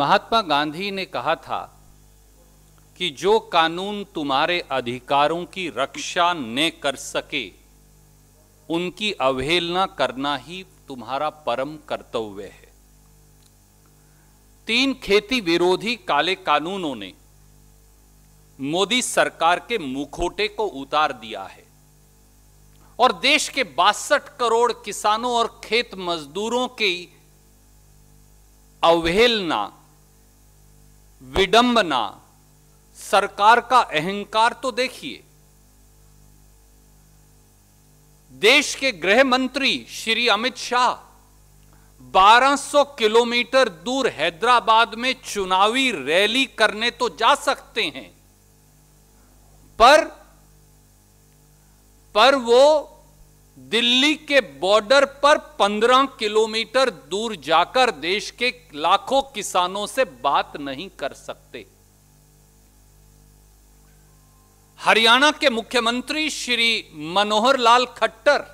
महात्मा गांधी ने कहा था कि जो कानून तुम्हारे अधिकारों की रक्षा न कर सके उनकी अवहेलना करना ही तुम्हारा परम कर्तव्य है तीन खेती विरोधी काले कानूनों ने मोदी सरकार के मुखोटे को उतार दिया है और देश के बासठ करोड़ किसानों और खेत मजदूरों की अवहेलना विडंबना सरकार का अहंकार तो देखिए देश के गृह मंत्री श्री अमित शाह 1200 किलोमीटर दूर हैदराबाद में चुनावी रैली करने तो जा सकते हैं पर पर वो दिल्ली के बॉर्डर पर 15 किलोमीटर दूर जाकर देश के लाखों किसानों से बात नहीं कर सकते हरियाणा के मुख्यमंत्री श्री मनोहर लाल खट्टर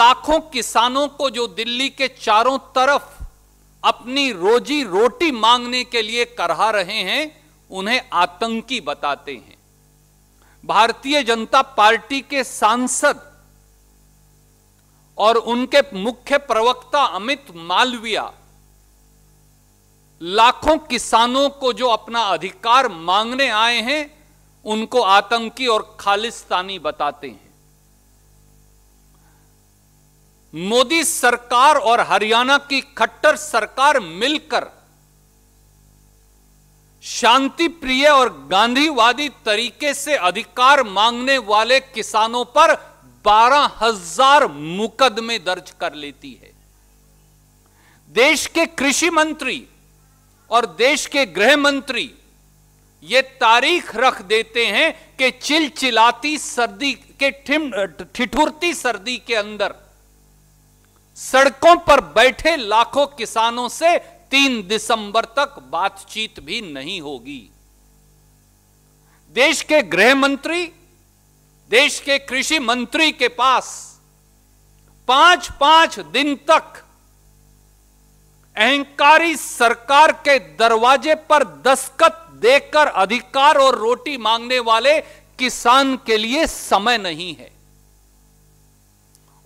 लाखों किसानों को जो दिल्ली के चारों तरफ अपनी रोजी रोटी मांगने के लिए करहा रहे हैं उन्हें आतंकी बताते हैं भारतीय जनता पार्टी के सांसद और उनके मुख्य प्रवक्ता अमित मालविया लाखों किसानों को जो अपना अधिकार मांगने आए हैं उनको आतंकी और खालिस्तानी बताते हैं मोदी सरकार और हरियाणा की खट्टर सरकार मिलकर शांति प्रिय और गांधीवादी तरीके से अधिकार मांगने वाले किसानों पर बारह हजार मुकदमे दर्ज कर लेती है देश के कृषि मंत्री और देश के गृह मंत्री ये तारीख रख देते हैं कि चिलचिलाती सर्दी के ठिठुरती सर्दी के अंदर सड़कों पर बैठे लाखों किसानों से तीन दिसंबर तक बातचीत भी नहीं होगी देश के गृह मंत्री देश के कृषि मंत्री के पास पांच पांच दिन तक अहंकारी सरकार के दरवाजे पर दस्तखत देकर अधिकार और रोटी मांगने वाले किसान के लिए समय नहीं है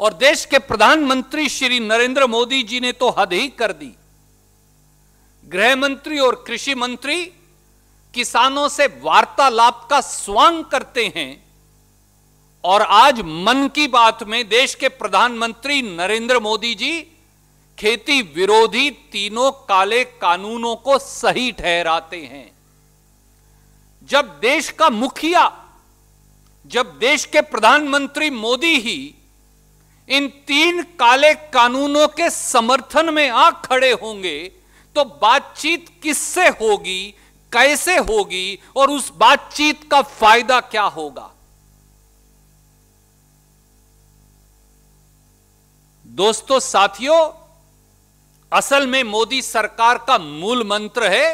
और देश के प्रधानमंत्री श्री नरेंद्र मोदी जी ने तो हद ही कर दी गृह मंत्री और कृषि मंत्री किसानों से वार्तालाप का स्वांग करते हैं और आज मन की बात में देश के प्रधानमंत्री नरेंद्र मोदी जी खेती विरोधी तीनों काले कानूनों को सही ठहराते हैं जब देश का मुखिया जब देश के प्रधानमंत्री मोदी ही इन तीन काले कानूनों के समर्थन में आ खड़े होंगे तो बातचीत किससे होगी कैसे होगी और उस बातचीत का फायदा क्या होगा दोस्तों साथियों असल में मोदी सरकार का मूल मंत्र है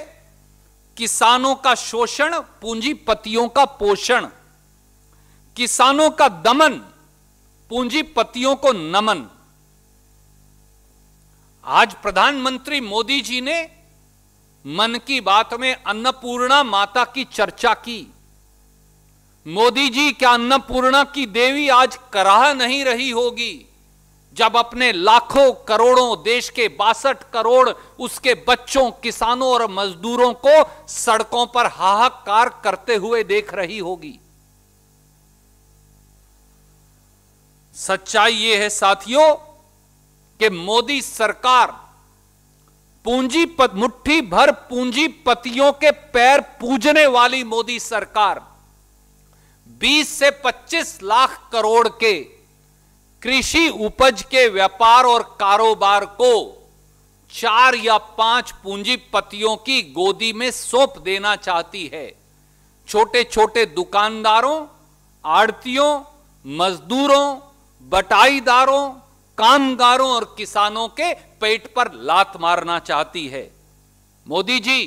किसानों का शोषण पूंजीपतियों का पोषण किसानों का दमन पूंजीपतियों को नमन आज प्रधानमंत्री मोदी जी ने मन की बात में अन्नपूर्णा माता की चर्चा की मोदी जी क्या अन्नपूर्णा की देवी आज कराह नहीं रही होगी जब अपने लाखों करोड़ों देश के बासठ करोड़ उसके बच्चों किसानों और मजदूरों को सड़कों पर हाहाकार करते हुए देख रही होगी सच्चाई ये है साथियों कि मोदी सरकार पूंजीपत मुट्ठी भर पूंजीपतियों के पैर पूजने वाली मोदी सरकार 20 से 25 लाख करोड़ के कृषि उपज के व्यापार और कारोबार को चार या पांच पूंजीपतियों की गोदी में सौंप देना चाहती है छोटे छोटे दुकानदारों आड़तियों मजदूरों बटाईदारों कामगारों और किसानों के पेट पर लात मारना चाहती है मोदी जी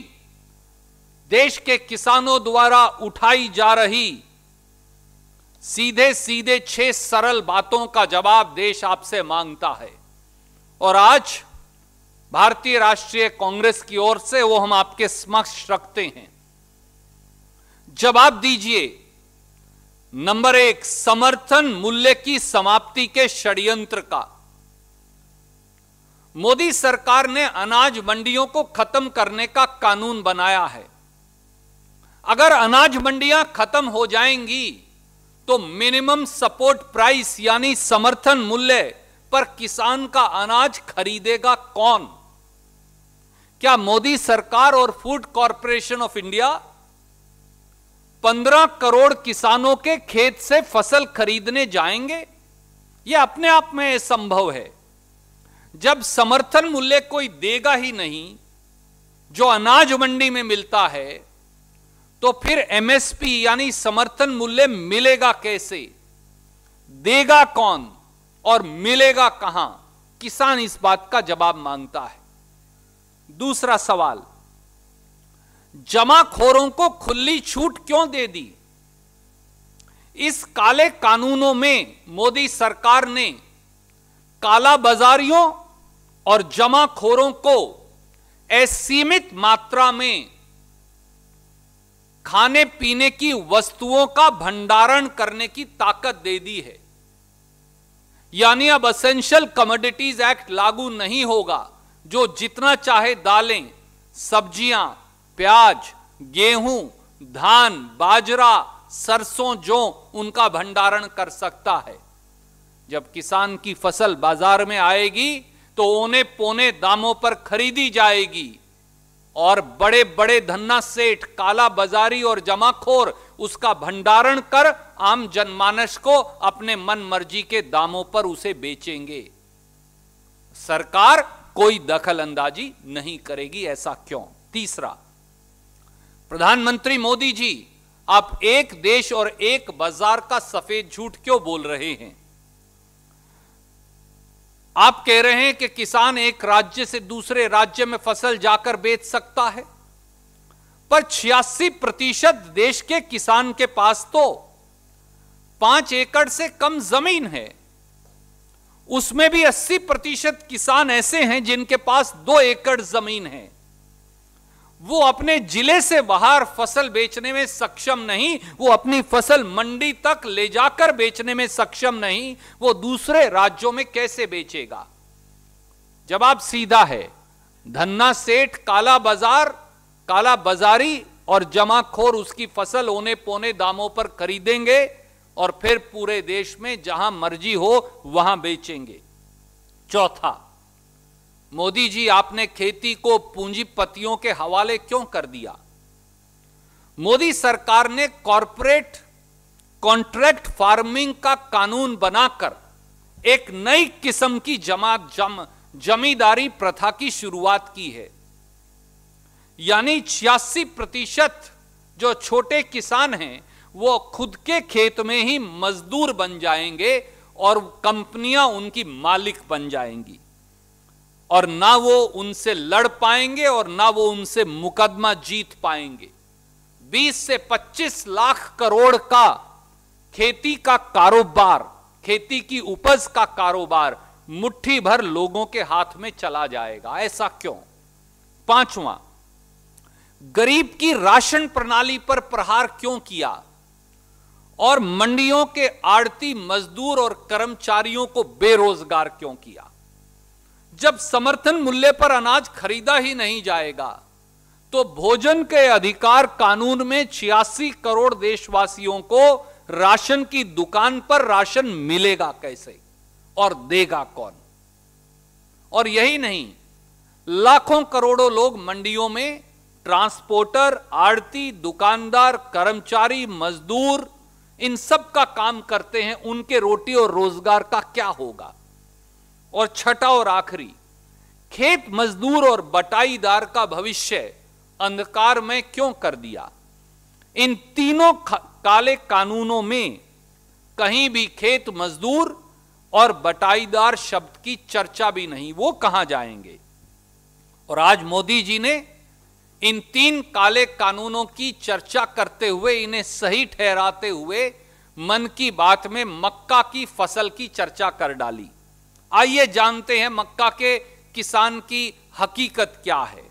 देश के किसानों द्वारा उठाई जा रही सीधे सीधे छह सरल बातों का जवाब देश आपसे मांगता है और आज भारतीय राष्ट्रीय कांग्रेस की ओर से वो हम आपके समक्ष रखते हैं जवाब दीजिए नंबर एक समर्थन मूल्य की समाप्ति के षड्यंत्र का मोदी सरकार ने अनाज मंडियों को खत्म करने का कानून बनाया है अगर अनाज मंडियां खत्म हो जाएंगी तो मिनिमम सपोर्ट प्राइस यानी समर्थन मूल्य पर किसान का अनाज खरीदेगा कौन क्या मोदी सरकार और food corporation of India 15 crore किसानों के खेत से फसल खरीदने जाएंगे यह अपने आप में संभव है जब समर्थन मूल्य कोई देगा ही नहीं जो अनाज मंडी में मिलता है तो फिर एमएसपी यानी समर्थन मूल्य मिलेगा कैसे देगा कौन और मिलेगा कहां किसान इस बात का जवाब मांगता है दूसरा सवाल जमाखोरों को खुली छूट क्यों दे दी इस काले कानूनों में मोदी सरकार ने काला बाजारियों और जमाखोरों को असीमित मात्रा में खाने पीने की वस्तुओं का भंडारण करने की ताकत दे दी है यानी अब असेंशियल कमोडिटीज एक्ट लागू नहीं होगा जो जितना चाहे दालें सब्जियां प्याज गेहूं धान बाजरा सरसों जो उनका भंडारण कर सकता है जब किसान की फसल बाजार में आएगी तो ओने पोने दामों पर खरीदी जाएगी और बड़े बड़े धन्ना सेठ काला बाजारी और जमाखोर उसका भंडारण कर आम जनमानस को अपने मन मर्जी के दामों पर उसे बेचेंगे सरकार कोई दखल अंदाजी नहीं करेगी ऐसा क्यों तीसरा प्रधानमंत्री मोदी जी आप एक देश और एक बाजार का सफेद झूठ क्यों बोल रहे हैं आप कह रहे हैं कि किसान एक राज्य से दूसरे राज्य में फसल जाकर बेच सकता है पर छियासी प्रतिशत देश के किसान के पास तो पांच एकड़ से कम जमीन है उसमें भी अस्सी प्रतिशत किसान ऐसे हैं जिनके पास दो एकड़ जमीन है वो अपने जिले से बाहर फसल बेचने में सक्षम नहीं वो अपनी फसल मंडी तक ले जाकर बेचने में सक्षम नहीं वो दूसरे राज्यों में कैसे बेचेगा जवाब सीधा है धन्ना सेठ काला बाजार काला बाजारी और जमाखोर उसकी फसल होने पोने दामों पर खरीदेंगे और फिर पूरे देश में जहां मर्जी हो वहां बेचेंगे चौथा मोदी जी आपने खेती को पूंजीपतियों के हवाले क्यों कर दिया मोदी सरकार ने कॉरपोरेट कॉन्ट्रैक्ट फार्मिंग का कानून बनाकर एक नई किस्म की जमा जम जमींदारी प्रथा की शुरुआत की है यानी छियासी प्रतिशत जो छोटे किसान हैं वो खुद के खेत में ही मजदूर बन जाएंगे और कंपनियां उनकी मालिक बन जाएंगी और ना वो उनसे लड़ पाएंगे और ना वो उनसे मुकदमा जीत पाएंगे 20 से 25 लाख करोड़ का खेती का कारोबार खेती की उपज का कारोबार मुट्ठी भर लोगों के हाथ में चला जाएगा ऐसा क्यों पांचवा गरीब की राशन प्रणाली पर प्रहार क्यों किया और मंडियों के आड़ती मजदूर और कर्मचारियों को बेरोजगार क्यों किया जब समर्थन मूल्य पर अनाज खरीदा ही नहीं जाएगा तो भोजन के अधिकार कानून में छियासी करोड़ देशवासियों को राशन की दुकान पर राशन मिलेगा कैसे और देगा कौन और यही नहीं लाखों करोड़ों लोग मंडियों में ट्रांसपोर्टर आड़ती दुकानदार कर्मचारी मजदूर इन सब का काम करते हैं उनके रोटी और रोजगार का क्या होगा और छठा और आखिरी खेत मजदूर और बटाईदार का भविष्य अंधकार में क्यों कर दिया इन तीनों काले कानूनों में कहीं भी खेत मजदूर और बटाईदार शब्द की चर्चा भी नहीं वो कहां जाएंगे और आज मोदी जी ने इन तीन काले कानूनों की चर्चा करते हुए इन्हें सही ठहराते हुए मन की बात में मक्का की फसल की चर्चा कर डाली आइए जानते हैं मक्का के किसान की हकीकत क्या है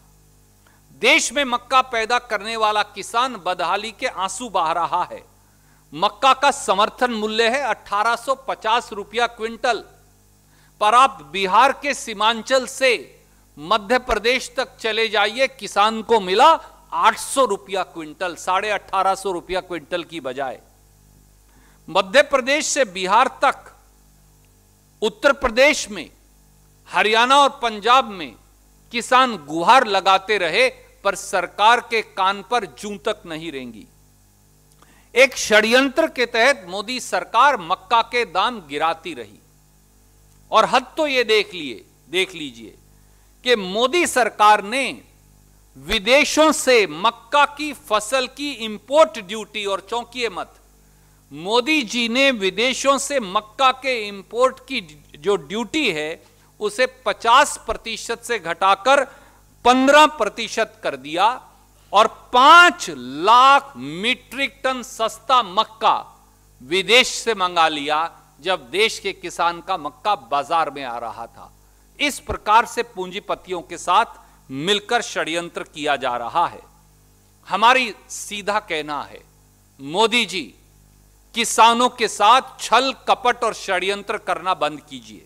देश में मक्का पैदा करने वाला किसान बदहाली के आंसू बहा रहा है मक्का का समर्थन मूल्य है 1850 रुपया क्विंटल पर आप बिहार के सीमांचल से मध्य प्रदेश तक चले जाइए किसान को मिला 800 रुपया क्विंटल साढ़े अठारह रुपया क्विंटल की बजाय मध्य प्रदेश से बिहार तक उत्तर प्रदेश में हरियाणा और पंजाब में किसान गुहार लगाते रहे पर सरकार के कान पर जू तक नहीं रहेंगी एक षड्यंत्र के तहत मोदी सरकार मक्का के दाम गिराती रही और हद तो यह देख लिए देख लीजिए कि मोदी सरकार ने विदेशों से मक्का की फसल की इंपोर्ट ड्यूटी और चौंकिए मत मोदी जी ने विदेशों से मक्का के इंपोर्ट की जो ड्यूटी है उसे 50 प्रतिशत से घटाकर 15 प्रतिशत कर दिया और 5 लाख मीट्रिक टन सस्ता मक्का विदेश से मंगा लिया जब देश के किसान का मक्का बाजार में आ रहा था इस प्रकार से पूंजीपतियों के साथ मिलकर षड्यंत्र किया जा रहा है हमारी सीधा कहना है मोदी जी किसानों के साथ छल कपट और षड्यंत्र करना बंद कीजिए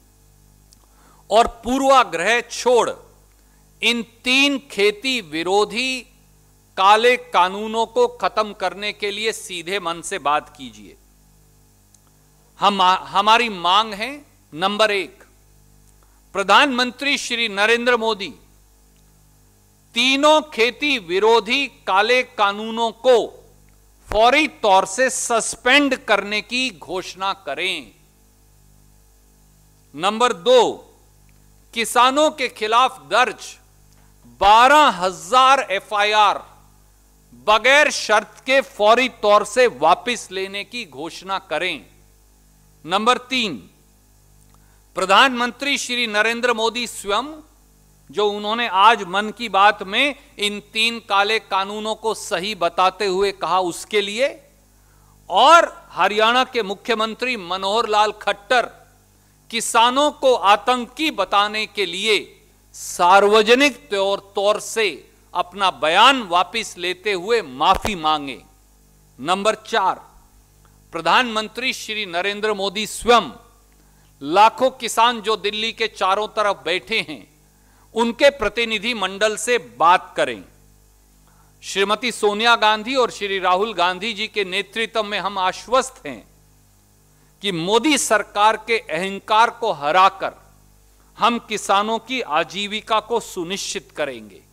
और पूर्वाग्रह छोड़ इन तीन खेती विरोधी काले कानूनों को खत्म करने के लिए सीधे मन से बात कीजिए हम हमारी मांग है नंबर एक प्रधानमंत्री श्री नरेंद्र मोदी तीनों खेती विरोधी काले कानूनों को फौरी तौर से सस्पेंड करने की घोषणा करें नंबर दो किसानों के खिलाफ दर्ज बारह हजार एफ बगैर शर्त के फौरी तौर से वापस लेने की घोषणा करें नंबर तीन प्रधानमंत्री श्री नरेंद्र मोदी स्वयं जो उन्होंने आज मन की बात में इन तीन काले कानूनों को सही बताते हुए कहा उसके लिए और हरियाणा के मुख्यमंत्री मनोहर लाल खट्टर किसानों को आतंकी बताने के लिए सार्वजनिक तौर तौर से अपना बयान वापस लेते हुए माफी मांगे नंबर चार प्रधानमंत्री श्री नरेंद्र मोदी स्वयं लाखों किसान जो दिल्ली के चारों तरफ बैठे हैं उनके प्रतिनिधि मंडल से बात करें श्रीमती सोनिया गांधी और श्री राहुल गांधी जी के नेतृत्व में हम आश्वस्त हैं कि मोदी सरकार के अहंकार को हराकर हम किसानों की आजीविका को सुनिश्चित करेंगे